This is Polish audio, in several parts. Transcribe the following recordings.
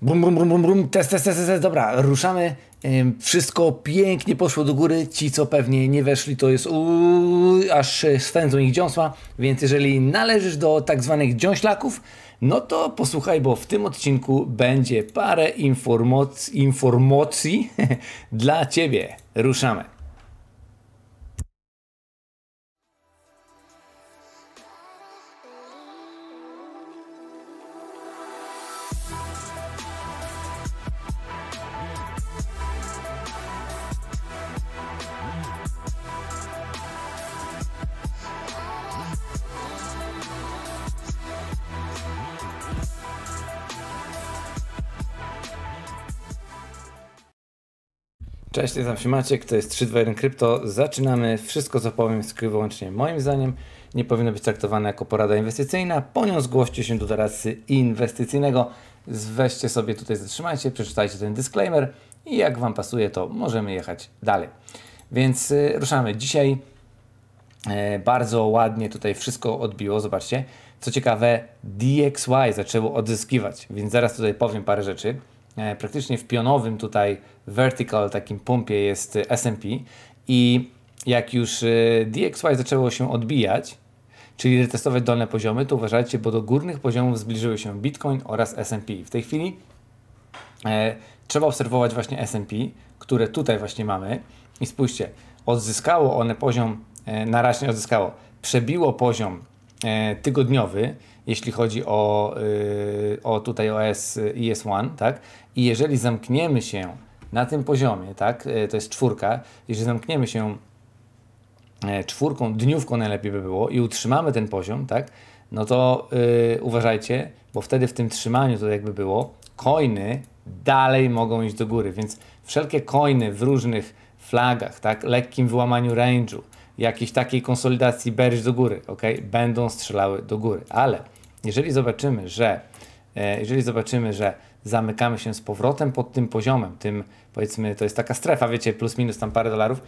Brum, brum, brum, brum, brum, test, test, test, test, dobra, ruszamy. Wszystko pięknie poszło do góry. Ci, co pewnie nie weszli, to jest uuu, aż swędzą ich dziąsła. Więc jeżeli należysz do tak zwanych dziąślaków, no to posłuchaj, bo w tym odcinku będzie parę informacji dla Ciebie. Ruszamy. Cześć, nazywam się Maciek, to jest 321 Krypto. Zaczynamy. Wszystko, co powiem, jest wyłącznie moim zdaniem. Nie powinno być traktowane jako porada inwestycyjna. Po nią zgłoście się do doradcy inwestycyjnego. Weźcie sobie tutaj, zatrzymajcie, przeczytajcie ten disclaimer i jak Wam pasuje, to możemy jechać dalej. Więc y, ruszamy. Dzisiaj e, bardzo ładnie tutaj wszystko odbiło, zobaczcie. Co ciekawe, DXY zaczęło odzyskiwać, więc zaraz tutaj powiem parę rzeczy. E, praktycznie w pionowym tutaj vertical takim pumpie jest S&P i jak już e, DXY zaczęło się odbijać, czyli retestować dolne poziomy, to uważajcie, bo do górnych poziomów zbliżyły się Bitcoin oraz S&P. W tej chwili e, trzeba obserwować właśnie S&P, które tutaj właśnie mamy i spójrzcie, odzyskało one poziom, e, na razie odzyskało, przebiło poziom e, tygodniowy, jeśli chodzi o, y, o tutaj OS ES1, tak? I jeżeli zamkniemy się na tym poziomie, tak? Y, to jest czwórka. Jeżeli zamkniemy się y, czwórką, dniówką najlepiej by było i utrzymamy ten poziom, tak? No to yy, uważajcie, bo wtedy w tym trzymaniu to jakby było, coiny dalej mogą iść do góry, więc wszelkie coiny w różnych flagach, tak? Lekkim wyłamaniu range'u, jakiejś takiej konsolidacji berż do góry, ok? Będą strzelały do góry, ale jeżeli zobaczymy, że e, jeżeli zobaczymy, że zamykamy się z powrotem pod tym poziomem, tym powiedzmy, to jest taka strefa, wiecie, plus minus tam parę dolarów,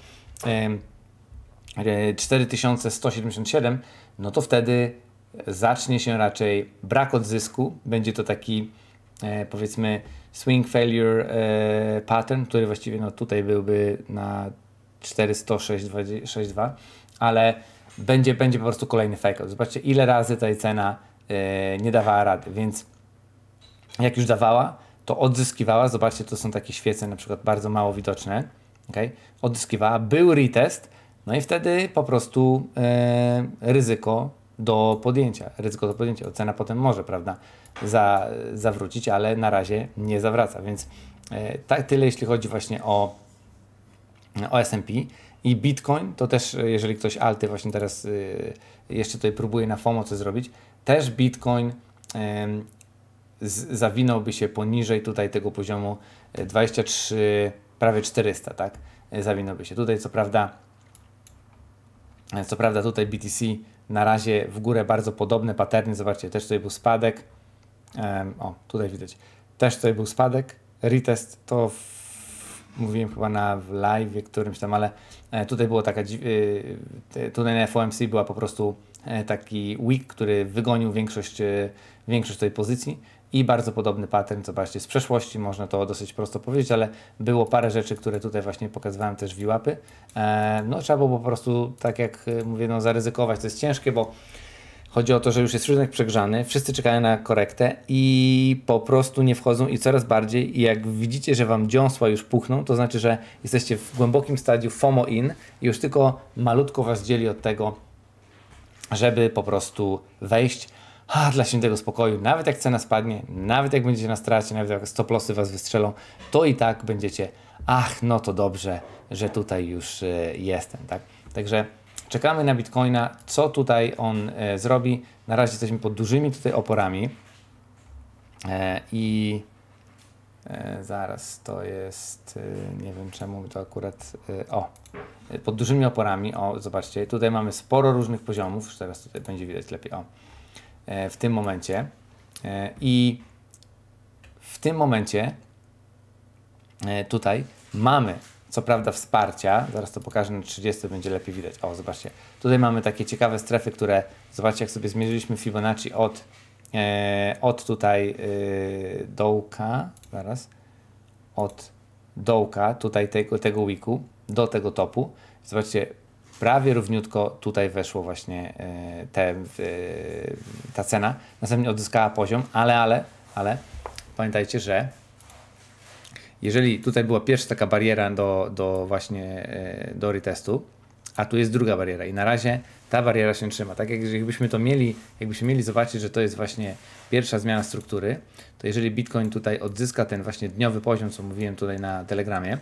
4177, e, no to wtedy zacznie się raczej brak odzysku, będzie to taki e, powiedzmy swing failure pattern, który właściwie no tutaj byłby na 4106,2, ale będzie, będzie po prostu kolejny fake out. Zobaczcie ile razy ta cena E, nie dawała rady, więc jak już dawała, to odzyskiwała, zobaczcie, to są takie świece na przykład bardzo mało widoczne, okay? odzyskiwała, był retest, no i wtedy po prostu e, ryzyko do podjęcia, ryzyko do podjęcia, ocena potem może, prawda, za, zawrócić, ale na razie nie zawraca, więc e, tak tyle jeśli chodzi właśnie o, o S&P i Bitcoin, to też e, jeżeli ktoś alty właśnie teraz y, jeszcze tutaj próbuje na FOMO coś zrobić, też Bitcoin zawinąłby się poniżej tutaj tego poziomu 23, e, prawie 400, tak? E, zawinąłby się. Tutaj co prawda, e, co prawda tutaj BTC na razie w górę bardzo podobne paterny, zobaczcie, też tutaj był spadek, o, tutaj widać, też tutaj był spadek, retest to w, mówiłem chyba na w live którymś tam, ale tutaj było taka, tutaj na FOMC była po prostu E, taki week, który wygonił większość, e, większość tej pozycji i bardzo podobny pattern, zobaczcie, z przeszłości można to dosyć prosto powiedzieć, ale było parę rzeczy, które tutaj właśnie pokazywałem też w e, No trzeba było po prostu, tak jak mówię, no, zaryzykować, to jest ciężkie, bo Chodzi o to, że już jest rynek przegrzany, wszyscy czekają na korektę i po prostu nie wchodzą i coraz bardziej. I jak widzicie, że wam dziąsła już puchną, to znaczy, że jesteście w głębokim stadium FOMO in i już tylko malutko was dzieli od tego, żeby po prostu wejść a, dla świętego spokoju, nawet jak cena spadnie, nawet jak będziecie na stracie, nawet jak stop losy was wystrzelą, to i tak będziecie, ach, no to dobrze, że tutaj już y, jestem, tak? Także czekamy na Bitcoina, co tutaj on y, zrobi. Na razie jesteśmy pod dużymi tutaj oporami y, i E, zaraz, to jest, y, nie wiem czemu to akurat, y, o, y, pod dużymi oporami, o, zobaczcie, tutaj mamy sporo różnych poziomów, teraz tutaj będzie widać lepiej, o, e, w tym momencie e, i w tym momencie tutaj mamy co prawda wsparcia, zaraz to pokażę na 30, będzie lepiej widać. O, zobaczcie, tutaj mamy takie ciekawe strefy, które, zobaczcie jak sobie zmierzyliśmy Fibonacci od E, od tutaj e, dołka, zaraz, od dołka tutaj tego, tego wiku do tego topu. Zobaczcie, prawie równiutko tutaj weszło właśnie e, te, ta cena. Następnie odzyskała poziom, ale, ale, ale pamiętajcie, że jeżeli tutaj była pierwsza taka bariera do, do właśnie do retestu, a tu jest druga bariera i na razie ta bariera się trzyma. Tak jakbyśmy to mieli, jakbyśmy mieli zobaczyć, że to jest właśnie pierwsza zmiana struktury, to jeżeli Bitcoin tutaj odzyska ten właśnie dniowy poziom, co mówiłem tutaj na Telegramie,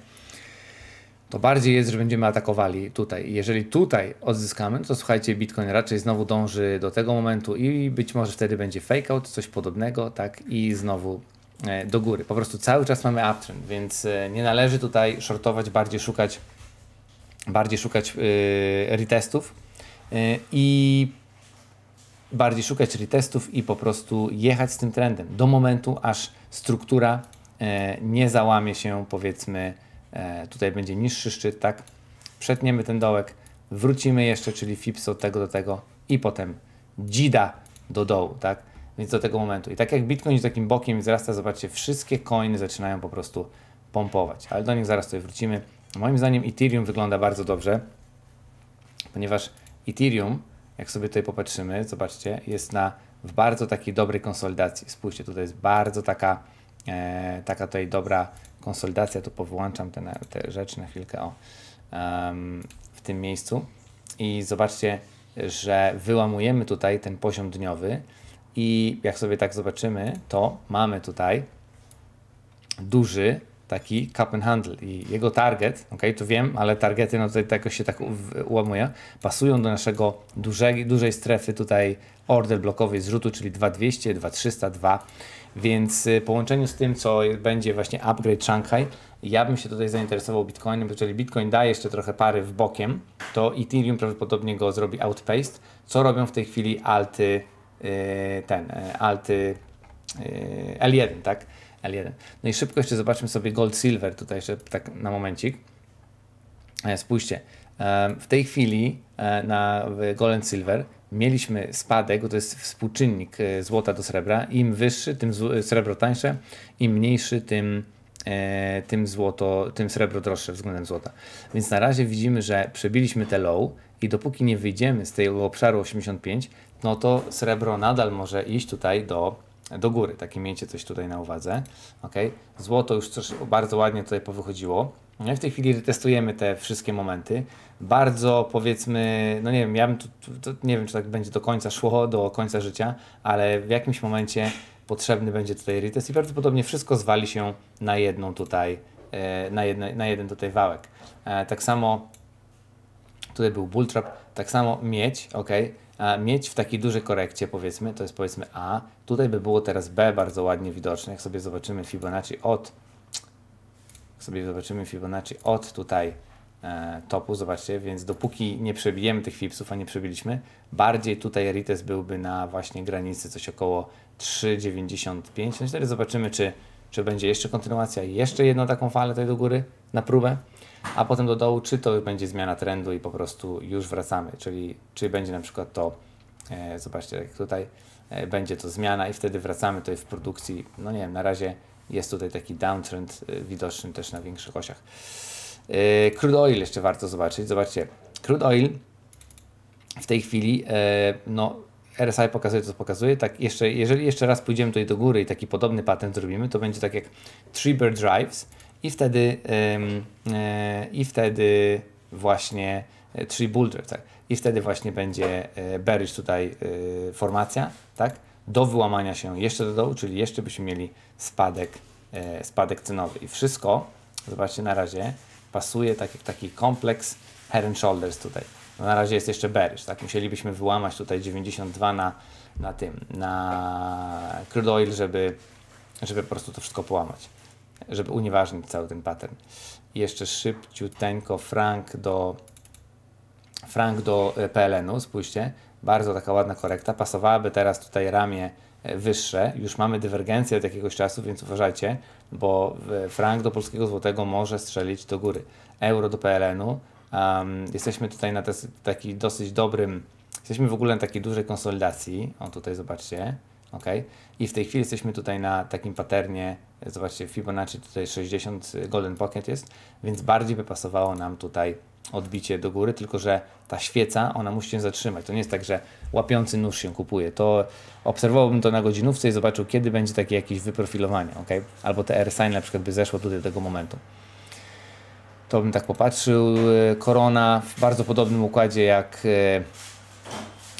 to bardziej jest, że będziemy atakowali tutaj. Jeżeli tutaj odzyskamy, to słuchajcie, Bitcoin raczej znowu dąży do tego momentu i być może wtedy będzie fake out, coś podobnego, tak i znowu e, do góry. Po prostu cały czas mamy uptrend, więc e, nie należy tutaj shortować, bardziej szukać bardziej szukać e, retestów E, i bardziej szukać retestów i po prostu jechać z tym trendem do momentu, aż struktura e, nie załamie się, powiedzmy, e, tutaj będzie niższy szczyt, tak? Przetniemy ten dołek, wrócimy jeszcze, czyli FIPS od tego do tego i potem dzida do dołu, tak? Więc do tego momentu. I tak jak Bitcoin z takim bokiem wzrasta, zobaczcie, wszystkie coiny zaczynają po prostu pompować. Ale do nich zaraz tutaj wrócimy. Moim zdaniem Ethereum wygląda bardzo dobrze, ponieważ Ethereum, jak sobie tutaj popatrzymy, zobaczcie, jest na, w bardzo takiej dobrej konsolidacji. Spójrzcie, tutaj jest bardzo taka, e, taka tutaj dobra konsolidacja. Tu powłączam te, te rzeczy na chwilkę o, um, w tym miejscu. I zobaczcie, że wyłamujemy tutaj ten poziom dniowy i jak sobie tak zobaczymy, to mamy tutaj duży taki cup and handle i jego target, ok, to wiem, ale targety, no tutaj jakoś się tak ułamuje, pasują do naszego dużej, dużej strefy tutaj order blokowej zrzutu, czyli 2200, 2300, 2, więc y, w połączeniu z tym, co będzie właśnie upgrade Shanghai, ja bym się tutaj zainteresował Bitcoinem, jeżeli Bitcoin daje jeszcze trochę pary w bokiem, to Ethereum prawdopodobnie go zrobi outpaced, co robią w tej chwili alty, y, ten, y, alty L1, tak, L1. No i szybko jeszcze zobaczmy sobie Gold Silver tutaj jeszcze tak na momencik. E, spójrzcie, e, w tej chwili e, na Gold Silver mieliśmy spadek, bo to jest współczynnik złota do srebra. Im wyższy, tym srebro tańsze, im mniejszy, tym tym złoto, tym srebro droższe względem złota. Więc na razie widzimy, że przebiliśmy te low i dopóki nie wyjdziemy z tego obszaru 85, no to srebro nadal może iść tutaj do do góry, takie miejcie coś tutaj na uwadze. Ok, Złoto już coś bardzo ładnie tutaj powychodziło. No w tej chwili retestujemy te wszystkie momenty. Bardzo powiedzmy, no nie wiem, ja bym tu, tu, tu, nie wiem, czy tak będzie do końca szło, do końca życia, ale w jakimś momencie potrzebny będzie tutaj retest i prawdopodobnie wszystko zwali się na jedną tutaj, e, na, jedne, na jeden tutaj wałek. E, tak samo tutaj był bulltrap, tak samo miedź, ok? mieć w takiej dużej korekcie, powiedzmy, to jest powiedzmy A, tutaj by było teraz B bardzo ładnie widoczne, jak sobie zobaczymy Fibonacci od, jak sobie zobaczymy Fibonacci od tutaj e, topu, zobaczcie, więc dopóki nie przebijemy tych fipsów, a nie przebiliśmy, bardziej tutaj retest byłby na właśnie granicy coś około 3,95, no i zobaczymy, czy, czy będzie jeszcze kontynuacja, jeszcze jedną taką falę tutaj do góry na próbę, a potem do dołu, czy to będzie zmiana trendu i po prostu już wracamy, czyli czy będzie na przykład to, e, zobaczcie jak tutaj, e, będzie to zmiana i wtedy wracamy tutaj w produkcji, no nie wiem, na razie jest tutaj taki downtrend e, widoczny też na większych osiach. E, crude oil jeszcze warto zobaczyć, zobaczcie, crude oil w tej chwili, e, no RSI pokazuje to, co pokazuje. Tak jeszcze, jeżeli jeszcze raz pójdziemy tutaj do góry i taki podobny patent zrobimy, to będzie tak jak three drives, i wtedy, e, i wtedy właśnie, czyli e, Boulder, tak, i wtedy właśnie będzie e, bearish tutaj formacja, tak, do wyłamania się jeszcze do dołu, czyli jeszcze byśmy mieli spadek, spadek cenowy i wszystko, zobaczcie na razie, pasuje taki, taki kompleks head and shoulders tutaj. No, na razie jest jeszcze bearish, tak? Musielibyśmy wyłamać tutaj 92 na, na tym, na crude oil, żeby, żeby po prostu to wszystko połamać żeby unieważnić cały ten pattern. I jeszcze szybciuteńko Frank do Frank do e, PLN-u, spójrzcie, bardzo taka ładna korekta, pasowałaby teraz tutaj ramię e, wyższe, już mamy dywergencję od jakiegoś czasu, więc uważajcie, bo frank do polskiego złotego może strzelić do góry. Euro do PLN-u, um, jesteśmy tutaj na taki dosyć dobrym, jesteśmy w ogóle na takiej dużej konsolidacji, o tutaj zobaczcie, ok? I w tej chwili jesteśmy tutaj na takim paternie, zobaczcie, Fibonacci tutaj 60 golden pocket jest, więc bardziej by pasowało nam tutaj odbicie do góry, tylko że ta świeca, ona musi się zatrzymać. To nie jest tak, że łapiący nóż się kupuje. To obserwowałbym to na godzinówce i zobaczył, kiedy będzie takie jakieś wyprofilowanie, ok? Albo te R-Sign na przykład by zeszło tutaj do tego momentu. To bym tak popatrzył. Korona w bardzo podobnym układzie jak e,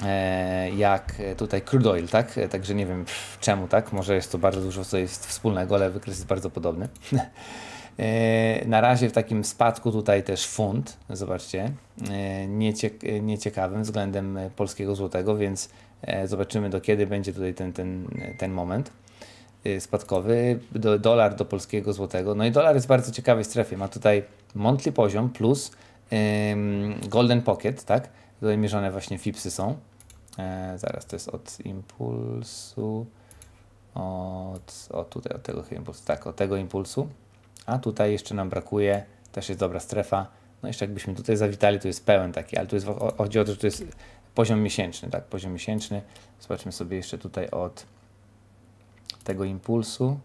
E, jak tutaj crude oil, tak? Także nie wiem czemu, tak? Może jest to bardzo dużo co jest wspólnego, ale wykres jest bardzo podobny. E, na razie w takim spadku tutaj też funt, zobaczcie, e, nieciek- nieciekawym względem polskiego złotego, więc zobaczymy do kiedy będzie tutaj ten, ten, ten moment spadkowy, do, dolar do polskiego złotego. No i dolar jest w bardzo ciekawej strefie, ma tutaj monthly poziom plus golden pocket, tak? Tutaj mierzone właśnie FIPSy są E, zaraz, to jest od impulsu, od, o tutaj, od tego impulsu, tak, od tego impulsu. A tutaj jeszcze nam brakuje, też jest dobra strefa. No jeszcze jakbyśmy tutaj zawitali, to jest pełen taki, ale tu jest, chodzi o to, że to jest poziom miesięczny, tak, poziom miesięczny. Zobaczmy sobie jeszcze tutaj od tego impulsu.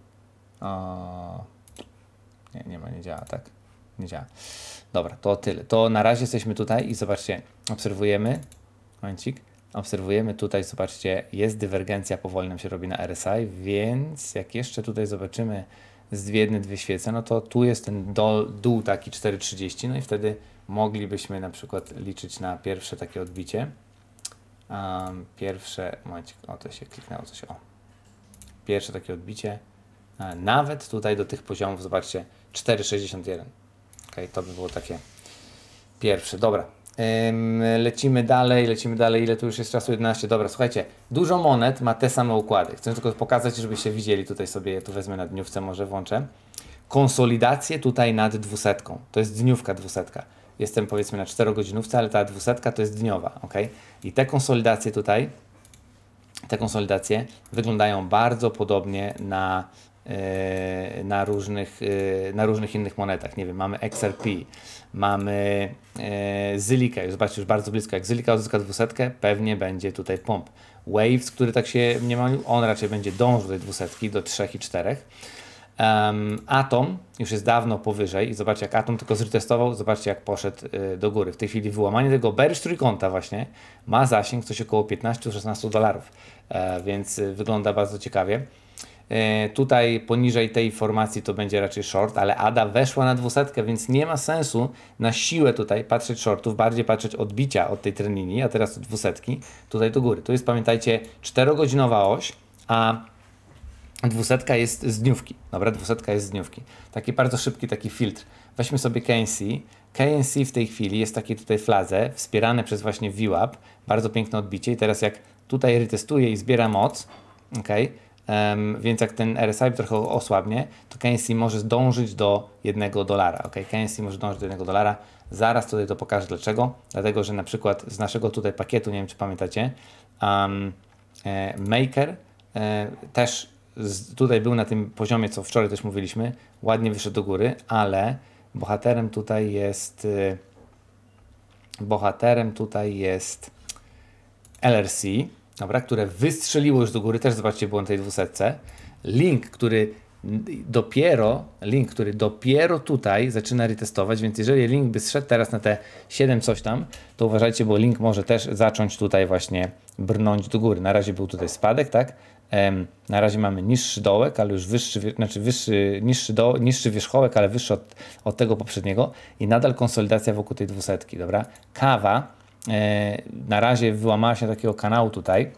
O, nie, nie ma, nie działa, tak? Nie działa. Dobra, to tyle. To na razie jesteśmy tutaj i zobaczcie, obserwujemy, momencik, obserwujemy tutaj, zobaczcie, jest dywergencja, powoli nam się robi na RSI, więc jak jeszcze tutaj zobaczymy z dwie jedne, dwie świece, no to tu jest ten dol, dół taki 4,30, no i wtedy moglibyśmy na przykład liczyć na pierwsze takie odbicie. Um, pierwsze, momencik, o to się kliknęło coś, o. Pierwsze takie odbicie, e, nawet tutaj do tych poziomów, zobaczcie, 4,61. Ok, to by było takie pierwsze. Dobra, Lecimy dalej, lecimy dalej. Ile tu już jest czasu? 11. Dobra, słuchajcie, dużo monet ma te same układy. Chcę tylko pokazać, żebyście widzieli. Tutaj sobie, tu wezmę na dniówce, może włączę. Konsolidację tutaj nad dwusetką. To jest dniówka dwusetka. Jestem powiedzmy na 4 godzinówce, ale ta dwusetka to jest dniowa, ok? I te konsolidacje tutaj, te konsolidacje wyglądają bardzo podobnie na, yy, na, różnych, yy, na różnych innych monetach. Nie wiem, mamy XRP, mamy e, Zylika, już zobaczcie, już bardzo blisko, jak Zylika odzyska 200, pewnie będzie tutaj pomp. Waves, który tak się nie malił, on raczej będzie dążył do tej 200, do 3 i 4. Um, Atom już jest dawno powyżej i zobaczcie jak Atom tylko zretestował, zobaczcie jak poszedł y, do góry. W tej chwili wyłamanie tego bearish trójkąta właśnie ma zasięg coś około 15-16 dolarów, e, więc e, wygląda bardzo ciekawie. E, tutaj poniżej tej formacji to będzie raczej short, ale Ada weszła na dwusetkę, więc nie ma sensu na siłę tutaj patrzeć shortów, bardziej patrzeć odbicia od tej trenini, a teraz od dwusetki, tutaj do góry. Tu jest, pamiętajcie, 4-godzinowa oś, a dwusetka jest z dniówki. Dobra, dwusetka jest z dniówki. Taki bardzo szybki taki filtr. Weźmy sobie KNC. KNC w tej chwili jest takie tutaj fladze, wspierane przez właśnie VWAP, bardzo piękne odbicie i teraz jak tutaj retestuję i zbiera moc, okay, Um, więc jak ten RSI trochę osłabnie, to Kensi może zdążyć do jednego dolara. Ok, Kensi może dążyć do jednego dolara. Zaraz tutaj to pokażę dlaczego. Dlatego, że na przykład z naszego tutaj pakietu, nie wiem czy pamiętacie, um, e, Maker e, też z, tutaj był na tym poziomie, co wczoraj też mówiliśmy, ładnie wyszedł do góry, ale bohaterem tutaj jest y, bohaterem tutaj jest LRC, dobra, które wystrzeliło już do góry, też zobaczcie, było na tej dwusetce. Link, który dopiero, link, który dopiero tutaj zaczyna retestować, więc jeżeli link by zszedł teraz na te 7 coś tam, to uważajcie, bo link może też zacząć tutaj właśnie brnąć do góry. Na razie był tutaj spadek, tak? Na razie mamy niższy dołek, ale już wyższy, znaczy wyższy, niższy, do, niższy wierzchołek, ale wyższy od, od tego poprzedniego i nadal konsolidacja wokół tej dwusetki, dobra? Kawa, E, na razie wyłamała się takiego kanału tutaj,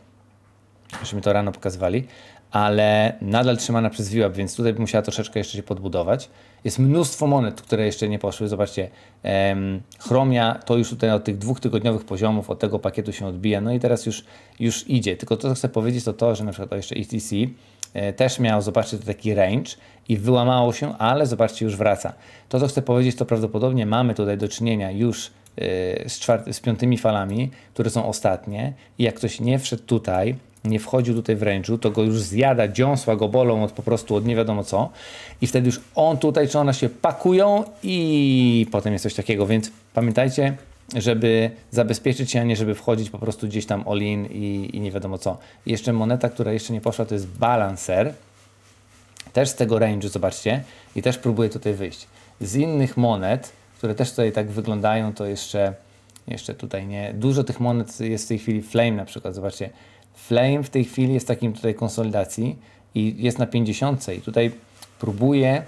już mi to rano pokazywali, ale nadal trzymana przez VWAP, więc tutaj by musiała troszeczkę jeszcze się podbudować. Jest mnóstwo monet, które jeszcze nie poszły. Zobaczcie, Chromia to już tutaj od tych dwóch tygodniowych poziomów, od tego pakietu się odbija, no i teraz już, już idzie. Tylko to, co chcę powiedzieć, to to, że na przykład to jeszcze ETC e, też miał, zobaczcie, to taki range i wyłamało się, ale zobaczcie, już wraca. To, co chcę powiedzieć, to prawdopodobnie mamy tutaj do czynienia już Y, z, z piątymi falami, które są ostatnie, i jak ktoś nie wszedł tutaj, nie wchodził tutaj w ręczu, to go już zjada, dziąsła go bolą od po prostu od nie wiadomo co i wtedy już on tutaj czy ona się pakują i potem jest coś takiego, więc pamiętajcie, żeby zabezpieczyć się, a nie żeby wchodzić po prostu gdzieś tam olin i, i nie wiadomo co. I jeszcze moneta, która jeszcze nie poszła, to jest balancer, też z tego range'u, zobaczcie, i też próbuję tutaj wyjść. Z innych monet, które też tutaj tak wyglądają, to jeszcze, jeszcze tutaj nie. Dużo tych monet jest w tej chwili Flame na przykład, zobaczcie. Flame w tej chwili jest takim tutaj konsolidacji i jest na 50 i tutaj próbuje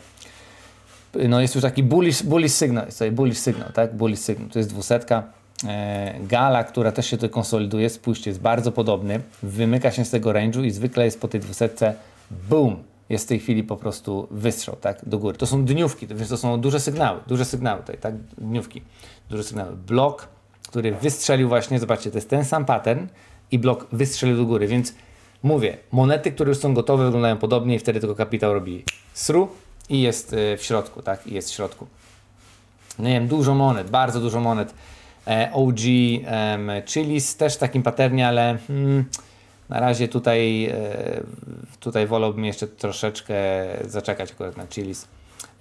no jest już taki bullish, bullish sygnał, jest tutaj bullish sygnał, tak? Bullish sygnał, to jest dwusetka. E, gala, która też się tutaj konsoliduje, spójrzcie, jest bardzo podobny, wymyka się z tego range'u i zwykle jest po tej dwusetce boom, jest w tej chwili po prostu wystrzał tak, do góry. To są dniówki, to, więc to są duże sygnały, duże sygnały tutaj, tak, dniówki, duże sygnały. Blok, który wystrzelił właśnie, zobaczcie, to jest ten sam pattern i blok wystrzelił do góry, więc mówię, monety, które już są gotowe, wyglądają podobnie i wtedy tylko kapitał robi sru i jest e, w środku, tak, i jest w środku. No nie wiem, dużo monet, bardzo dużo monet. E, OG um, Chilis też w takim patternie, ale... Hmm, na razie tutaj, e, tutaj wolałbym jeszcze troszeczkę zaczekać akurat na Chilis.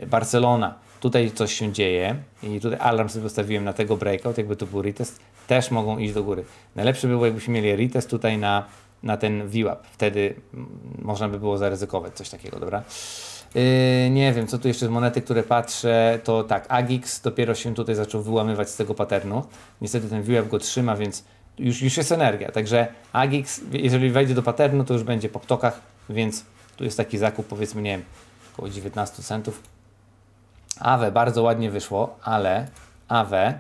Barcelona. Tutaj coś się dzieje i tutaj alarm sobie postawiłem na tego breakout, jakby to był retest, też mogą iść do góry. Najlepsze by było, jakbyśmy mieli retest tutaj na, na ten VWAP. Wtedy można by było zaryzykować coś takiego, dobra? E, nie wiem, co tu jeszcze z monety, które patrzę, to tak, Agix dopiero się tutaj zaczął wyłamywać z tego patternu Niestety ten VWAP go trzyma, więc już, już jest energia. Także Agix, jeżeli wejdzie do paternu, to już będzie po ptokach, więc tu jest taki zakup, powiedzmy, nie wiem, około 19 centów. Awe bardzo ładnie wyszło, ale Awe,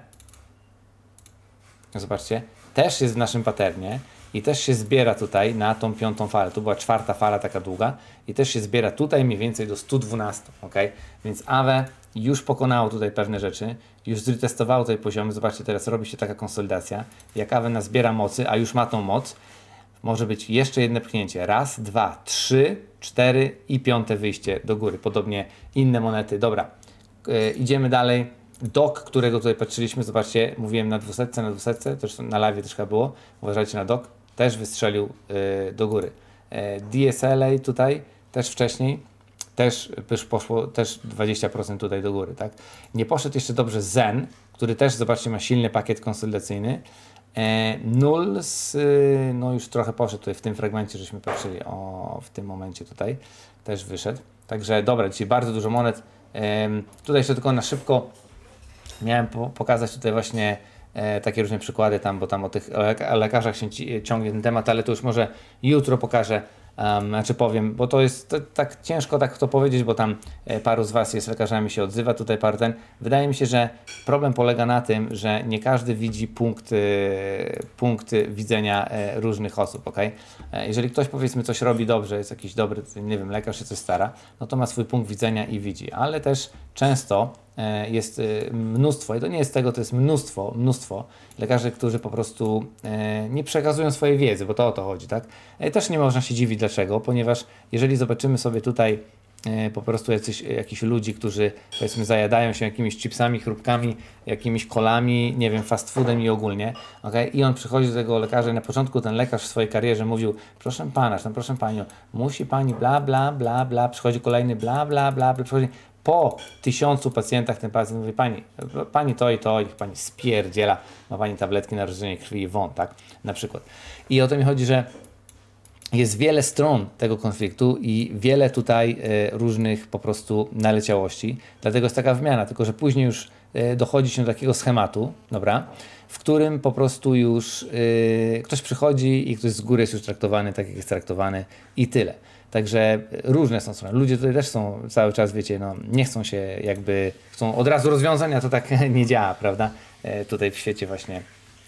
zobaczcie, też jest w naszym paternie i też się zbiera tutaj na tą piątą falę. Tu była czwarta fala taka długa i też się zbiera tutaj mniej więcej do 112, ok? Więc Awe już pokonało tutaj pewne rzeczy, już zretestowało tutaj poziomy. Zobaczcie, teraz robi się taka konsolidacja. Jak Aven zbiera mocy, a już ma tą moc, może być jeszcze jedno pchnięcie. Raz, dwa, trzy, cztery i piąte wyjście do góry. Podobnie inne monety. Dobra, e, idziemy dalej. Dok, którego tutaj patrzyliśmy, zobaczcie, mówiłem na dwusetce, na dwusetce, też na lawie troszkę było, uważajcie na dok, też wystrzelił e, do góry. Yy, e, DSLA tutaj, też wcześniej, też, poszło też 20% tutaj do góry, tak? Nie poszedł jeszcze dobrze Zen, który też, zobaczcie, ma silny pakiet konsolidacyjny. E, y, no już trochę poszedł tutaj w tym fragmencie, żeśmy patrzyli o, w tym momencie tutaj, też wyszedł. Także dobra, dzisiaj bardzo dużo monet. E, tutaj jeszcze tylko na szybko miałem po pokazać tutaj właśnie e, takie różne przykłady tam, bo tam o tych lekarzach się ciągnie ten temat, ale to już może jutro pokażę Um, znaczy powiem, bo to jest to, tak ciężko tak to powiedzieć, bo tam e, paru z Was jest lekarzami, się odzywa tutaj parten. Wydaje mi się, że problem polega na tym, że nie każdy widzi punkty, e, punkty widzenia e, różnych osób, ok? Jeżeli ktoś powiedzmy coś robi dobrze, jest jakiś dobry, nie wiem, lekarz się coś stara, no to ma swój punkt widzenia i widzi, ale też często E, jest e, mnóstwo, i to nie jest tego, to jest mnóstwo, mnóstwo lekarzy, którzy po prostu e, nie przekazują swojej wiedzy, bo to o to chodzi, tak? Też nie można się dziwić dlaczego, ponieważ jeżeli zobaczymy sobie tutaj po prostu jacyś, jakichś ludzi, którzy powiedzmy zajadają się jakimiś chipsami, chrupkami, jakimiś kolami, nie wiem, fast foodem i ogólnie, okay? i on przychodzi do tego lekarza i na początku ten lekarz w swojej karierze mówił, proszę pana, proszę panią, musi pani bla, bla, bla, bla, przychodzi kolejny bla, bla, bla, bla przychodzi, po tysiącu pacjentach ten pacjent mówi, pani, pani to i to, ich pani spierdziela, ma pani tabletki na rozdrożenie krwi i won, tak? Na przykład. I o to mi chodzi, że jest wiele stron tego konfliktu i wiele tutaj e, różnych po prostu naleciałości. Dlatego jest taka wymiana, tylko że później już e, dochodzi się do takiego schematu, dobra, w którym po prostu już e, ktoś przychodzi i ktoś z góry jest już traktowany tak, jak jest traktowany i tyle. Także różne są strony. Ludzie tutaj też są cały czas, wiecie, no, nie chcą się jakby, chcą od razu rozwiązania, to tak nie działa, prawda? E, tutaj w świecie właśnie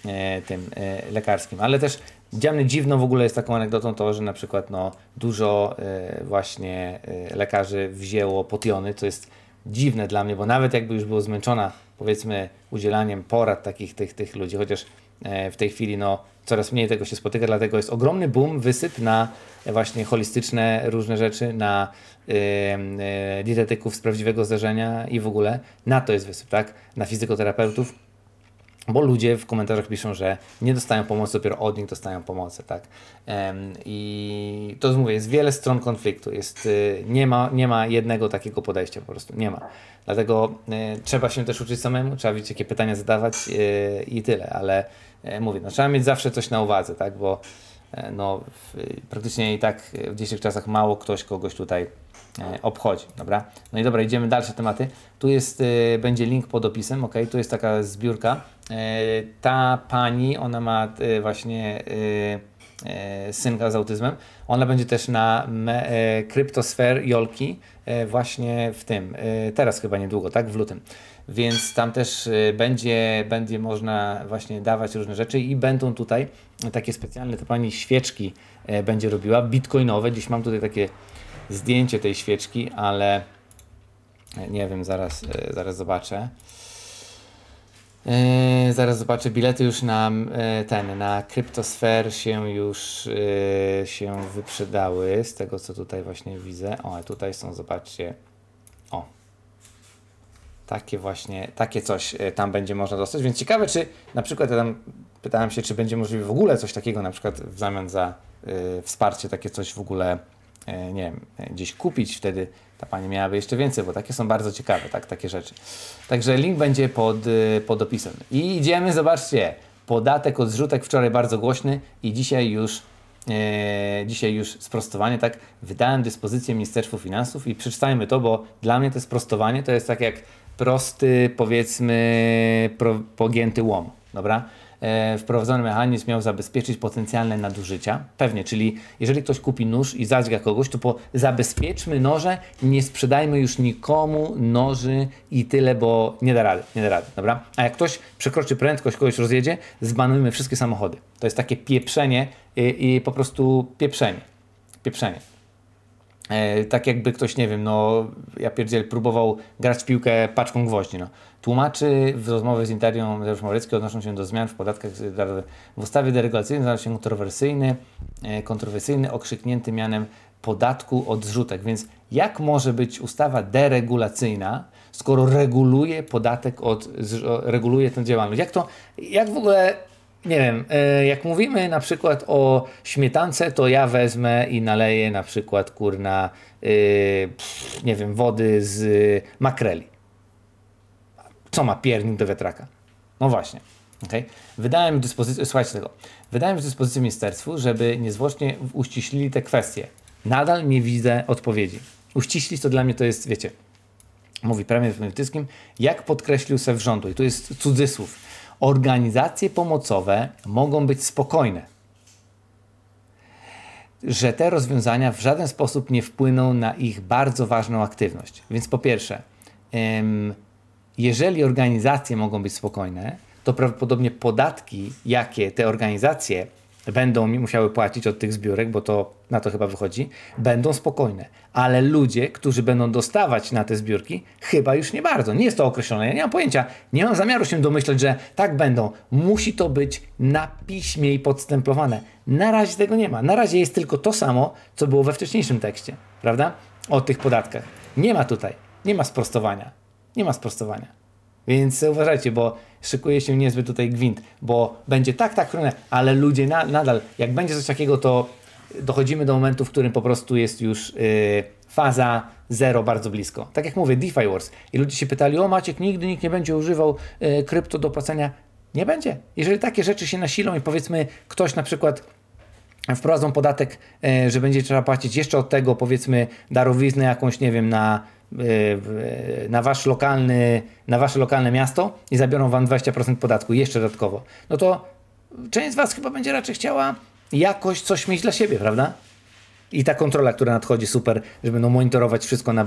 e, tym e, lekarskim. Ale też dla dziwną w ogóle jest taką anegdotą to, że na przykład no, dużo właśnie lekarzy wzięło potiony, co jest dziwne dla mnie, bo nawet jakby już było zmęczona powiedzmy udzielaniem porad takich tych, tych ludzi, chociaż w tej chwili no coraz mniej tego się spotyka, dlatego jest ogromny boom, wysyp na właśnie holistyczne różne rzeczy, na yy, dietetyków z prawdziwego zdarzenia i w ogóle na to jest wysyp, tak? Na fizykoterapeutów, bo ludzie w komentarzach piszą, że nie dostają pomocy, dopiero od nich dostają pomocy, tak? I to mówię, jest wiele stron konfliktu, jest, y, nie, ma, nie ma jednego takiego podejścia po prostu, nie ma. Dlatego e, trzeba się też uczyć samemu, trzeba wiedzieć, jakie pytania zadawać e, i tyle, ale E, mówię, no, trzeba mieć zawsze coś na uwadze, tak, bo e, no, praktycznie i tak w dzisiejszych czasach mało ktoś kogoś tutaj e, obchodzi, dobra? No i dobra, idziemy dalsze tematy. Tu jest, będzie link pod opisem, ok? Tu jest taka zbiórka. Ta pani, ona ma właśnie synka z autyzmem. Ona będzie też na kryptosfer Jolki właśnie w tym, teraz chyba niedługo, tak? W lutym więc tam też y, będzie, będzie można właśnie dawać różne rzeczy i będą tutaj takie specjalne, to pani świeczki e, będzie robiła, bitcoinowe. Dziś mam tutaj takie zdjęcie tej świeczki, ale e, nie wiem, zaraz, e, zaraz zobaczę. Yy, zaraz zobaczę, bilety już na yy, ten, na kryptosfer się już yy, się wyprzedały, z tego co tutaj właśnie widzę. O, tutaj są, zobaczcie, takie właśnie, takie coś e, tam będzie można dostać, więc ciekawe, czy na przykład ja tam pytałem się, czy będzie możliwe w ogóle coś takiego, na przykład w zamian za y, wsparcie, takie coś w ogóle, y, nie wiem, gdzieś kupić, wtedy ta pani miałaby jeszcze więcej, bo takie są bardzo ciekawe, tak, takie rzeczy. Także link będzie pod, y, pod opisem. I idziemy, zobaczcie, podatek od zrzutek wczoraj bardzo głośny i dzisiaj już dzisiaj już sprostowanie, tak? Wydałem dyspozycję Ministerstwu Finansów i przeczytajmy to, bo dla mnie to sprostowanie to jest tak jak prosty, powiedzmy, pro, pogięty łom, dobra? E, wprowadzony mechanizm miał zabezpieczyć potencjalne nadużycia. Pewnie, czyli jeżeli ktoś kupi nóż i zadźga kogoś, to po, zabezpieczmy noże, nie sprzedajmy już nikomu noży i tyle, bo nie da rady, nie da rady, dobra? A jak ktoś przekroczy prędkość, kogoś rozjedzie, zbanujmy wszystkie samochody. To jest takie pieprzenie i, y, i po prostu pieprzenie, pieprzenie. E, tak jakby ktoś, nie wiem, no ja pierdziel, próbował grać w piłkę paczką gwoździ, no. Tłumaczy w rozmowie z Interią Mateusz Morecki odnoszą się do zmian w podatkach w ustawie deregulacyjnej znalazł się kontrowersyjny, e, kontrowersyjny okrzyknięty mianem podatku od zrzutek. Więc jak może być ustawa deregulacyjna, skoro reguluje podatek od, reguluje tę działalność? Jak to, jak w ogóle nie wiem, e, jak mówimy na przykład o śmietance, to ja wezmę i naleję na przykład kurna, e, nie wiem, wody z makreli. Co ma piernik do wiatraka? No właśnie. Okay. Wydałem dyspozycję, słuchajcie tego, wydałem dyspozycję ministerstwu, żeby niezwłocznie uściślili te kwestie. Nadal nie widzę odpowiedzi. Uściślić to dla mnie to jest, wiecie, mówi premier Piłtyckim, jak podkreślił se w rządu, i to jest cudzysłów, Organizacje pomocowe mogą być spokojne, że te rozwiązania w żaden sposób nie wpłyną na ich bardzo ważną aktywność. Więc po pierwsze, jeżeli organizacje mogą być spokojne, to prawdopodobnie podatki, jakie te organizacje będą musiały płacić od tych zbiórek, bo to na to chyba wychodzi, będą spokojne. Ale ludzie, którzy będą dostawać na te zbiórki, chyba już nie bardzo. Nie jest to określone. Ja nie mam pojęcia. Nie mam zamiaru się domyśleć, że tak będą. Musi to być na piśmie i podstemplowane. Na razie tego nie ma. Na razie jest tylko to samo, co było we wcześniejszym tekście, prawda? O tych podatkach. Nie ma tutaj. Nie ma sprostowania. Nie ma sprostowania. Więc uważajcie, bo szykuje się niezbyt tutaj gwint, bo będzie tak, tak chronione, ale ludzie na, nadal, jak będzie coś takiego, to dochodzimy do momentu, w którym po prostu jest już yy, faza zero bardzo blisko. Tak jak mówię, DeFi Wars. I ludzie się pytali, o Maciek, nigdy nikt nie będzie używał yy, krypto do płacenia. Nie będzie. Jeżeli takie rzeczy się nasilą i powiedzmy ktoś na przykład wprowadzą podatek, y, że będzie trzeba płacić jeszcze od tego, powiedzmy, darowiznę jakąś, nie wiem, na Y, na, wasz lokalny, na wasze lokalne miasto i zabiorą wam 20% podatku jeszcze dodatkowo, no to część z was chyba będzie raczej chciała jakoś coś mieć dla siebie, prawda? i ta kontrola, która nadchodzi, super, że będą monitorować wszystko na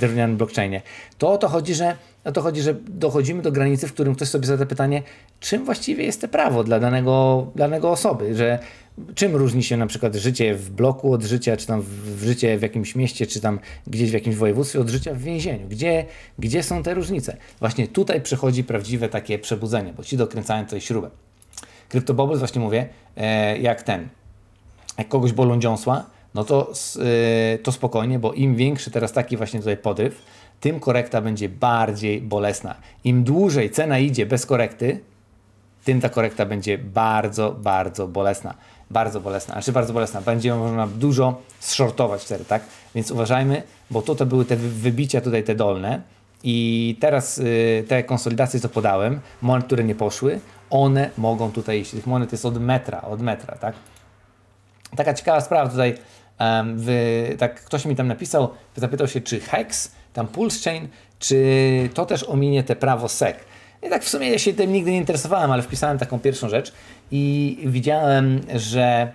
drewnianym blockchainie. To o to chodzi, że, o to chodzi, że dochodzimy do granicy, w którym ktoś sobie zada pytanie, czym właściwie jest to prawo dla danego, danego osoby, że czym różni się na przykład życie w bloku od życia, czy tam w, życie w jakimś mieście, czy tam gdzieś w jakimś województwie od życia w więzieniu. Gdzie, gdzie są te różnice? Właśnie tutaj przychodzi prawdziwe takie przebudzenie, bo ci dokręcają tutaj śrubę. Kryptobobbles właśnie mówię, e, jak ten, jak kogoś bolą dziąsła, no to, y, to spokojnie, bo im większy teraz taki właśnie tutaj podryw, tym korekta będzie bardziej bolesna. Im dłużej cena idzie bez korekty, tym ta korekta będzie bardzo, bardzo bolesna. Bardzo bolesna, znaczy bardzo bolesna. Będzie można dużo zszortować wtedy, tak? Więc uważajmy, bo to, to były te wybicia tutaj te dolne i teraz y, te konsolidacje, co podałem, monet, które nie poszły, one mogą tutaj iść. Tych monet jest od metra, od metra, tak? Taka ciekawa sprawa tutaj tak ktoś mi tam napisał, zapytał się, czy hex, tam pulse chain, czy to też ominie te prawo sec. I tak w sumie ja się tym nigdy nie interesowałem, ale wpisałem taką pierwszą rzecz i widziałem, że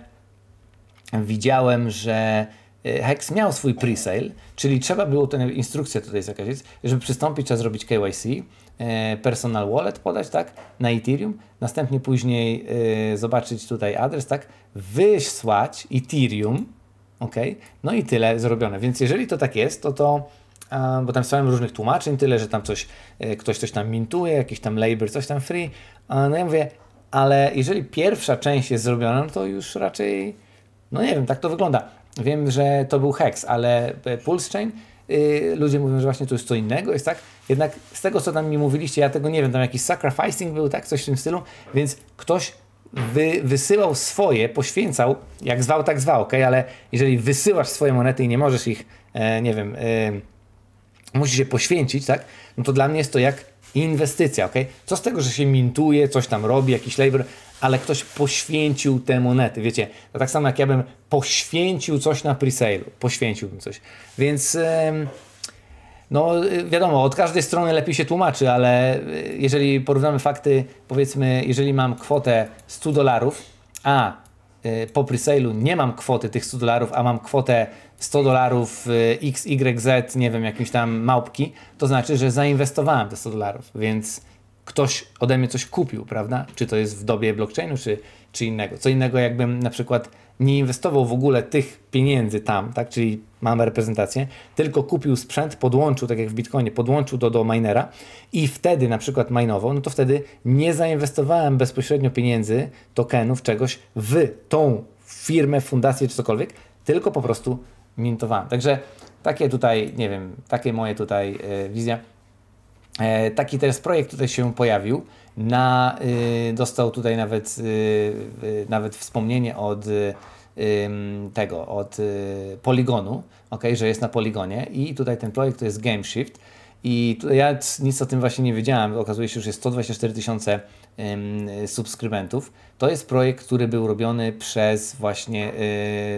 widziałem, że e, Hex miał swój presale, czyli trzeba było, tę instrukcja tutaj jest żeby przystąpić, trzeba zrobić KYC, e, personal wallet podać, tak, na Ethereum, następnie później e, zobaczyć tutaj adres, tak, wysłać Ethereum, ok? No i tyle zrobione. Więc jeżeli to tak jest, to to bo tam słyszałem różnych tłumaczeń, tyle, że tam coś, e, ktoś coś tam mintuje, jakiś tam labor, coś tam free. No ja mówię, ale jeżeli pierwsza część jest zrobiona, no to już raczej, no nie wiem, tak to wygląda. Wiem, że to był Hex, ale e, Pulse Chain, yy, ludzie mówią, że właśnie to jest co innego, jest tak? Jednak z tego, co tam mi mówiliście, ja tego nie wiem, tam jakiś sacrificing był, tak? Coś w tym stylu, więc ktoś wy, wysyłał swoje, poświęcał, jak zwał, tak zwał, ok? Ale jeżeli wysyłasz swoje monety i nie możesz ich, e, nie wiem, e, musisz je poświęcić, tak? No to dla mnie jest to jak inwestycja, ok? Co z tego, że się mintuje, coś tam robi, jakiś labor, ale ktoś poświęcił te monety, wiecie? tak samo jak ja bym poświęcił coś na pre-sale, poświęciłbym coś. Więc... E, no y, wiadomo, od każdej strony lepiej się tłumaczy, ale y, jeżeli porównamy fakty, powiedzmy, jeżeli mam kwotę 100 dolarów, a y, po presale'u nie mam kwoty tych 100 dolarów, a mam kwotę 100 dolarów XYZ, nie wiem, jakimś tam małpki, to znaczy, że zainwestowałem te 100 dolarów, więc ktoś ode mnie coś kupił, prawda? Czy to jest w dobie blockchainu, czy, czy innego. Co innego, jakbym na przykład nie inwestował w ogóle tych pieniędzy tam, tak? czyli mamy reprezentację, tylko kupił sprzęt, podłączył, tak jak w Bitcoinie, podłączył to do minera i wtedy na przykład minował, no to wtedy nie zainwestowałem bezpośrednio pieniędzy, tokenów, czegoś w tą firmę, fundację czy cokolwiek, tylko po prostu mintowałem. Także takie tutaj, nie wiem, takie moje tutaj yy, wizja. E, taki teraz projekt tutaj się pojawił. Na, y, dostał tutaj nawet, y, nawet wspomnienie od y, tego, od poligonu, okay, że jest na poligonie i tutaj ten projekt to jest gameshift i tutaj ja nic o tym właśnie nie wiedziałem. Okazuje się, że jest 124 tysiące subskrybentów. To jest projekt, który był robiony przez właśnie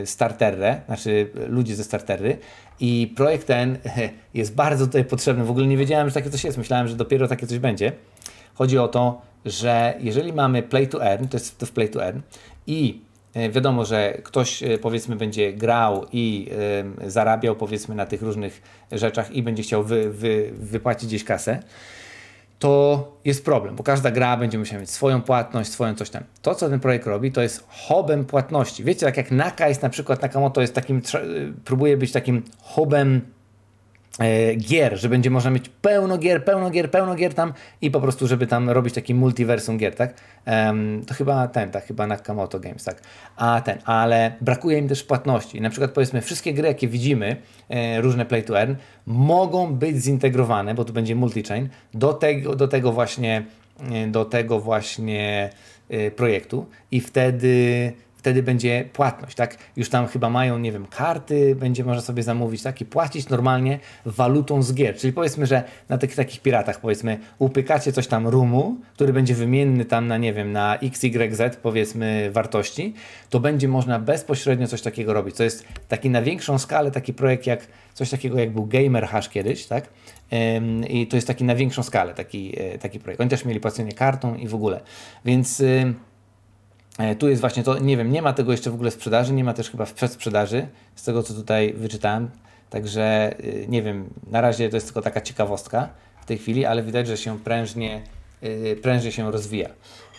y, starterę, znaczy ludzi ze startery, i projekt ten jest bardzo tutaj potrzebny. W ogóle nie wiedziałem, że takie coś jest. Myślałem, że dopiero takie coś będzie. Chodzi o to, że jeżeli mamy play to earn, to jest to w play to earn i e, wiadomo, że ktoś e, powiedzmy będzie grał i e, zarabiał powiedzmy na tych różnych rzeczach i będzie chciał wy, wy, wypłacić gdzieś kasę, to jest problem, bo każda gra będzie musiała mieć swoją płatność, swoją coś tam. To, co ten projekt robi, to jest hobem płatności. Wiecie, tak jak Naka jest na przykład, Nakamoto jest takim, y, próbuje być takim hobem E, gier, że będzie można mieć pełno gier, pełno gier, pełno gier tam i po prostu, żeby tam robić taki multiversum gier, tak? Um, to chyba ten, tak, chyba Nakamoto Games, tak? A ten, ale brakuje im też płatności. Na przykład powiedzmy, wszystkie gry, jakie widzimy, e, różne play to earn, mogą być zintegrowane, bo tu będzie multichain do tego, do tego właśnie, e, do tego właśnie e, projektu i wtedy wtedy będzie płatność, tak? Już tam chyba mają, nie wiem, karty, będzie można sobie zamówić, tak? I płacić normalnie walutą z gier. Czyli powiedzmy, że na tych takich piratach, powiedzmy, upykacie coś tam rumu, który będzie wymienny tam na, nie wiem, na XYZ, powiedzmy, wartości, to będzie można bezpośrednio coś takiego robić. To jest taki na większą skalę taki projekt jak coś takiego jak był Gamer Hash kiedyś, tak? I to jest taki na większą skalę taki, e, taki projekt. Oni też mieli płacenie kartą i w ogóle. Więc E, tu jest właśnie to, nie wiem, nie ma tego jeszcze w ogóle sprzedaży, nie ma też chyba w przedsprzedaży, z tego co tutaj wyczytałem. Także y, nie wiem, na razie to jest tylko taka ciekawostka w tej chwili, ale widać, że się prężnie, y, prężnie się rozwija.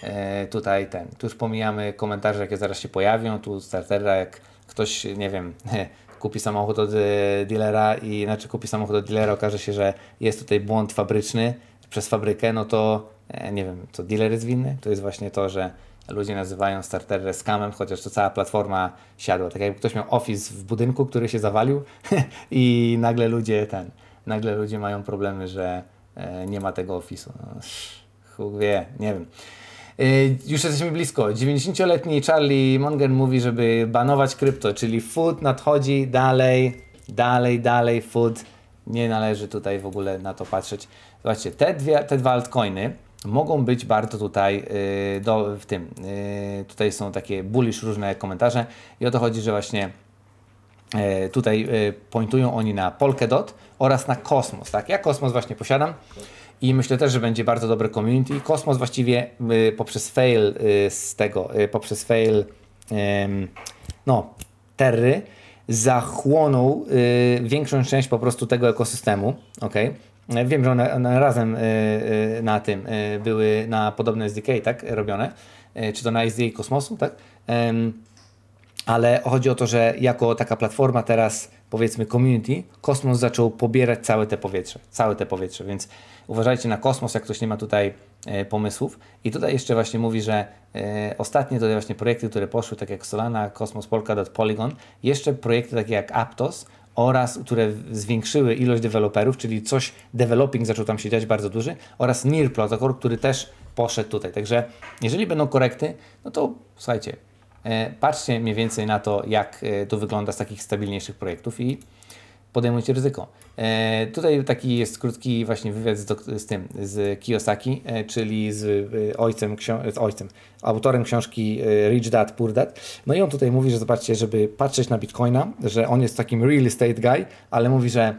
E, tutaj ten, tu już pomijamy komentarze, jakie zaraz się pojawią, tu startera, jak ktoś, nie wiem, kupi samochód od y, dealera i znaczy kupi samochód od dealera, okaże się, że jest tutaj błąd fabryczny przez fabrykę, no to e, nie wiem, co dealer jest winny, to jest właśnie to, że Ludzie nazywają Starterę skamem, chociaż to cała platforma siadła. Tak jakby ktoś miał office w budynku, który się zawalił i nagle ludzie ten, nagle ludzie mają problemy, że e, nie ma tego office'u. No, wie, nie wiem. E, już jesteśmy blisko. 90-letni Charlie Mongen mówi, żeby banować krypto, czyli food nadchodzi dalej, dalej, dalej, food. Nie należy tutaj w ogóle na to patrzeć. Zobaczcie, te, dwie, te dwa altcoiny, mogą być bardzo tutaj y, do, w tym. Y, tutaj są takie bullish różne komentarze i o to chodzi, że właśnie e, tutaj e, pointują oni na Polkadot oraz na Kosmos. Tak? Ja Kosmos właśnie posiadam i myślę też, że będzie bardzo dobre community. Kosmos właściwie y, poprzez fail z tego, poprzez fail no, Terry, zachłonął większą część po prostu tego ekosystemu, ok? Wiem, że one, one razem y, y, na tym y, były na podobne SDK, tak, robione, czy to na SDK Kosmosu, tak? Ale chodzi o to, że jako taka platforma teraz, powiedzmy community, Kosmos zaczął pobierać całe te powietrze, całe te powietrze, więc uważajcie na Kosmos, jak ktoś nie ma tutaj e, pomysłów. I tutaj jeszcze właśnie mówi, że e, ostatnie to właśnie projekty, które poszły, tak jak Solana, Kosmos, Polkadot, Polygon, jeszcze projekty takie jak Aptos, oraz które zwiększyły ilość deweloperów, czyli coś, developing zaczął tam się dziać bardzo duży, oraz NIR protocol, który też poszedł tutaj. Także jeżeli będą korekty, no to słuchajcie, e, patrzcie mniej więcej na to, jak e, to wygląda z takich stabilniejszych projektów i podejmujcie ryzyko. E, tutaj taki jest krótki właśnie wywiad z, z tym, z Kiyosaki, e, czyli z e, ojcem, z ojcem, autorem książki e, Rich Dad, Poor Dad. No i on tutaj mówi, że zobaczcie, żeby patrzeć na Bitcoina, że on jest takim real estate guy, ale mówi, że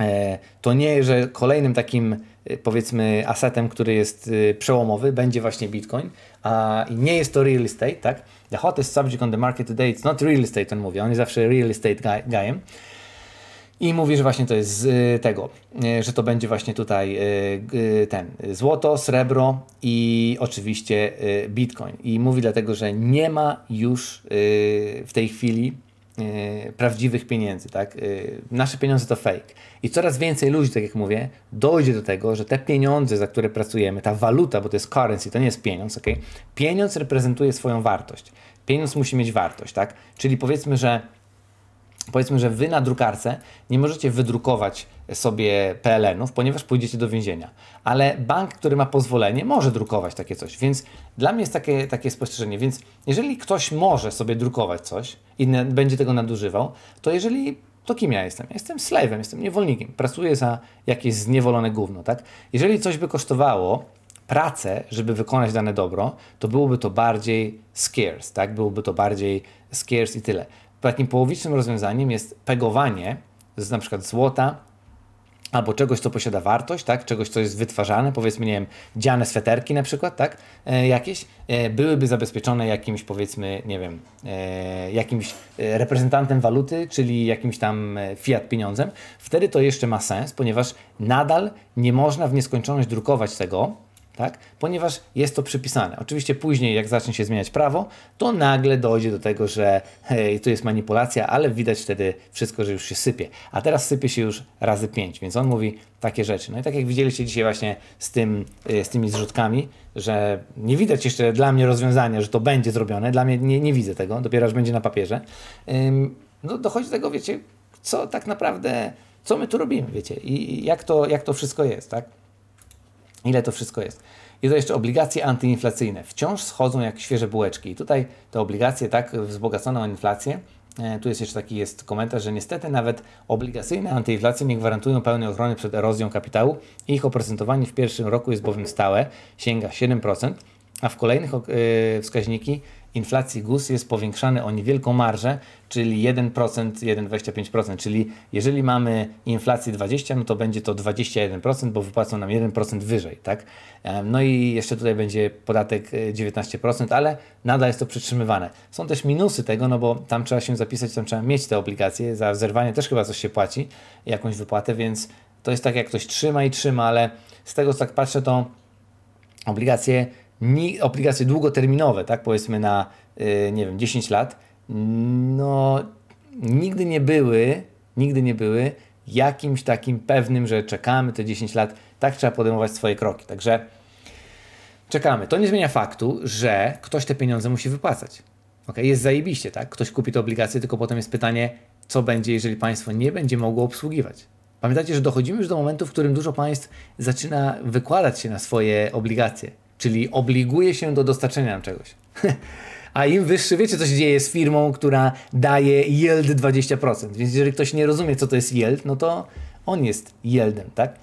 e, to nie, że kolejnym takim e, powiedzmy asetem, który jest przełomowy, będzie właśnie Bitcoin, a nie jest to real estate, tak? The hottest subject on the market today, it's not real estate, on mówi, on jest zawsze real estate guy, guyem. Guy i mówi, że właśnie to jest z y, tego, y, że to będzie właśnie tutaj y, ten złoto, srebro i oczywiście bitcoin. I mówi dlatego, że nie ma już w tej chwili prawdziwych pieniędzy, tak? Nasze pieniądze to fake. I coraz więcej ludzi, tak jak mówię, dojdzie do tego, że te pieniądze, za które pracujemy, ta waluta, bo to jest currency, to nie jest pieniądz, ok? Pieniądz reprezentuje swoją wartość. Pieniądz musi mieć wartość, tak? Czyli powiedzmy, że powiedzmy, że wy na drukarce nie możecie wydrukować sobie PLN-ów, ponieważ pójdziecie do więzienia. Ale bank, który ma pozwolenie, może drukować takie coś. Więc dla mnie jest takie, takie spostrzeżenie. Więc jeżeli ktoś może sobie drukować coś i będzie tego nadużywał, to jeżeli to kim ja jestem? Ja jestem slave'em, jestem niewolnikiem. Pracuję za jakieś zniewolone gówno, tak? Jeżeli coś by kosztowało pracę, żeby wykonać dane dobro, to byłoby to bardziej scarce, tak? Byłoby to bardziej scarce i tyle takim połowicznym rozwiązaniem jest pegowanie z na przykład złota albo czegoś, co posiada wartość, tak? czegoś, co jest wytwarzane, powiedzmy, nie wiem, dziane sweterki na przykład, tak? E, jakieś, e, byłyby zabezpieczone jakimś, powiedzmy, nie wiem, e, jakimś e, reprezentantem waluty, czyli jakimś tam e, fiat pieniądzem, wtedy to jeszcze ma sens, ponieważ nadal nie można w nieskończoność drukować tego, tak? ponieważ jest to przypisane. Oczywiście później, jak zacznie się zmieniać prawo, to nagle dojdzie do tego, że hej, tu jest manipulacja, ale widać wtedy wszystko, że już się sypie. A teraz sypie się już razy pięć, więc on mówi takie rzeczy. No i tak jak widzieliście dzisiaj właśnie z, tym, y, z tymi zrzutkami, że nie widać jeszcze dla mnie rozwiązania, że to będzie zrobione. Dla mnie nie, nie widzę tego, dopiero aż będzie na papierze. Ym, no dochodzi do tego, wiecie, co tak naprawdę, co my tu robimy, wiecie, i jak to, jak to wszystko jest, tak? ile to wszystko jest. I to jeszcze obligacje antyinflacyjne. Wciąż schodzą jak świeże bułeczki. I tutaj te obligacje, tak, wzbogacone o inflację, e, tu jest jeszcze taki jest komentarz, że niestety nawet obligacyjne antyinflacje nie gwarantują pełnej ochrony przed erozją kapitału. Ich oprocentowanie w pierwszym roku jest bowiem stałe, sięga 7%, a w kolejnych e, wskaźniki inflacji GUS jest powiększany o niewielką marżę, czyli 1%, 1,25%. Czyli jeżeli mamy inflację 20, no to będzie to 21%, bo wypłacą nam 1% wyżej, tak? No i jeszcze tutaj będzie podatek 19%, e, ale nadal jest to przytrzymywane. Są też minusy tego, no bo tam trzeba się zapisać, tam trzeba mieć te obligacje, za zerwanie też chyba coś się płaci, jakąś wypłatę, więc to jest tak, jak ktoś trzyma i trzyma, ale z tego co tak patrzę, to obligacje obligacje długoterminowe, tak powiedzmy na, y, nie wiem, 10 lat, no nigdy nie były, nigdy nie były jakimś takim pewnym, że czekamy te 10 lat, tak trzeba podejmować swoje kroki. Także czekamy. To nie zmienia faktu, że ktoś te pieniądze musi wypłacać. Okay? Jest zajebiście, tak? Ktoś kupi te obligacje, tylko potem jest pytanie, co będzie, jeżeli państwo nie będzie mogło obsługiwać. Pamiętajcie, że dochodzimy już do momentu, w którym dużo państw zaczyna wykładać się na swoje obligacje czyli obliguje się do dostarczenia nam czegoś. A im wyższy, wiecie, co się dzieje z firmą, która daje yield 20%. Więc jeżeli ktoś nie rozumie, co to jest yield, no to on jest yieldem, tak?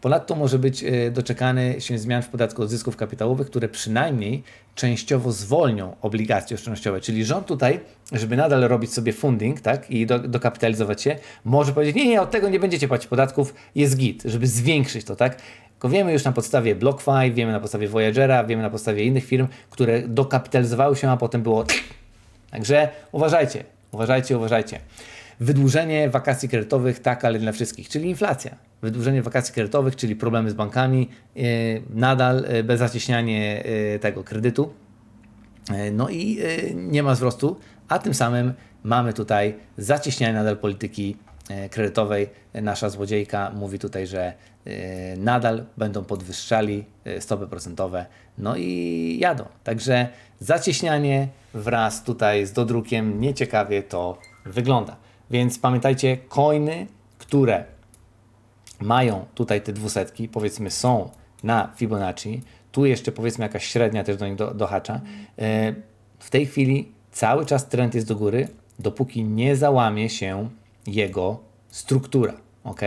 Ponadto może być e, doczekany się zmian w podatku od zysków kapitałowych, które przynajmniej częściowo zwolnią obligacje oszczędnościowe. Czyli rząd tutaj, żeby nadal robić sobie funding tak, i do, dokapitalizować się, może powiedzieć, nie, nie, od tego nie będziecie płacić podatków, jest git, żeby zwiększyć to, tak? Tylko wiemy już na podstawie BlockFi, wiemy na podstawie Voyagera, wiemy na podstawie innych firm, które dokapitalizowały się, a potem było. Także uważajcie, uważajcie, uważajcie. Wydłużenie wakacji kredytowych, tak, ale dla wszystkich, czyli inflacja. Wydłużenie wakacji kredytowych, czyli problemy z bankami, yy, nadal yy, bez zacieśnianie yy, tego kredytu. Y, no i y, nie ma wzrostu, a tym samym mamy tutaj zacieśnianie nadal polityki E, kredytowej nasza złodziejka mówi tutaj, że e, nadal będą podwyższali e, stopy procentowe, no i jadą. Także zacieśnianie wraz tutaj z dodrukiem nieciekawie to wygląda. Więc pamiętajcie, coiny, które mają tutaj te dwusetki, powiedzmy są na Fibonacci, tu jeszcze powiedzmy jakaś średnia też do nich do, dohacza, w tej chwili cały czas trend jest do góry, dopóki nie załamie się jego struktura, ok?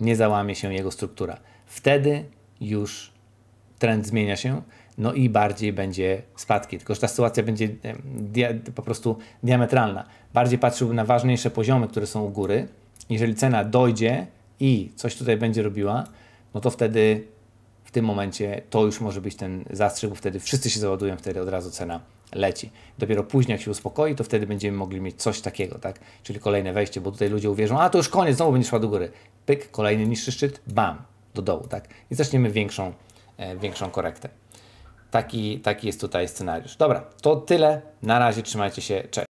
Nie załamie się jego struktura. Wtedy już trend zmienia się, no i bardziej będzie spadki. Tylko, że ta sytuacja będzie po prostu diametralna. Bardziej patrzyłbym na ważniejsze poziomy, które są u góry. Jeżeli cena dojdzie i coś tutaj będzie robiła, no to wtedy w tym momencie to już może być ten zastrzyk, bo wtedy wszyscy się załadują, wtedy od razu cena leci. Dopiero później, jak się uspokoi, to wtedy będziemy mogli mieć coś takiego, tak? Czyli kolejne wejście, bo tutaj ludzie uwierzą, a to już koniec, znowu będzie szła do góry. Pyk, kolejny niższy szczyt, bam, do dołu, tak? I zaczniemy większą, e, większą korektę. Taki, taki jest tutaj scenariusz. Dobra, to tyle. Na razie trzymajcie się. Cześć.